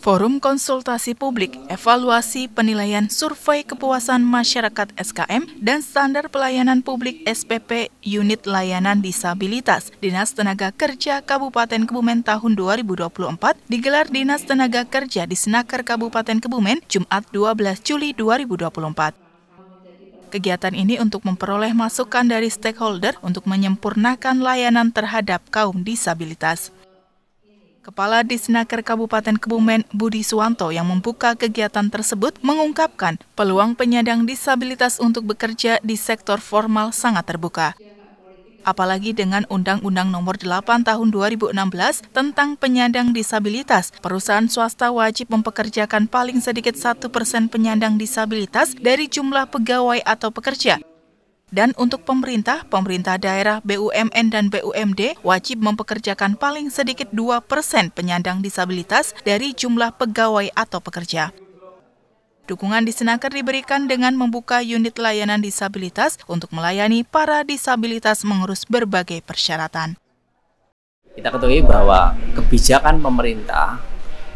Forum Konsultasi Publik, Evaluasi Penilaian Survei Kepuasan Masyarakat SKM dan Standar Pelayanan Publik SPP Unit Layanan Disabilitas Dinas Tenaga Kerja Kabupaten Kebumen tahun 2024 digelar Dinas Tenaga Kerja di Senaker Kabupaten Kebumen Jumat 12 Juli 2024. Kegiatan ini untuk memperoleh masukan dari stakeholder untuk menyempurnakan layanan terhadap kaum disabilitas. Kepala Disnaker Kabupaten Kebumen Budi Suwanto yang membuka kegiatan tersebut mengungkapkan peluang penyandang disabilitas untuk bekerja di sektor formal sangat terbuka. Apalagi dengan Undang-Undang Nomor 8 Tahun 2016 tentang penyandang disabilitas, perusahaan swasta wajib mempekerjakan paling sedikit satu persen penyandang disabilitas dari jumlah pegawai atau pekerja dan untuk pemerintah, pemerintah daerah BUMN dan BUMD wajib mempekerjakan paling sedikit 2% penyandang disabilitas dari jumlah pegawai atau pekerja. Dukungan di Senaker diberikan dengan membuka unit layanan disabilitas untuk melayani para disabilitas mengurus berbagai persyaratan. Kita ketahui bahwa kebijakan pemerintah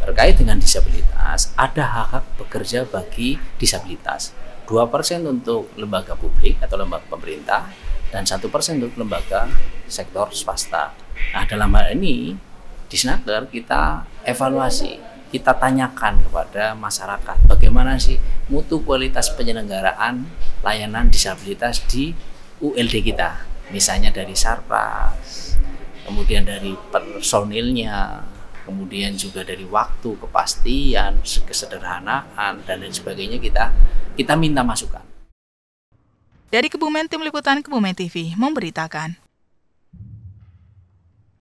terkait dengan disabilitas ada hak-hak bekerja bagi disabilitas dua persen untuk lembaga publik atau lembaga pemerintah dan satu persen untuk lembaga sektor swasta. Nah dalam hal ini di Snatter kita evaluasi, kita tanyakan kepada masyarakat bagaimana sih mutu kualitas penyelenggaraan layanan disabilitas di ULD kita, misalnya dari sarpas, kemudian dari personilnya, kemudian juga dari waktu, kepastian, kesederhanaan dan lain sebagainya kita kita minta masukan. Dari Kebumen Tim Liputan Kebumen TV memberitakan.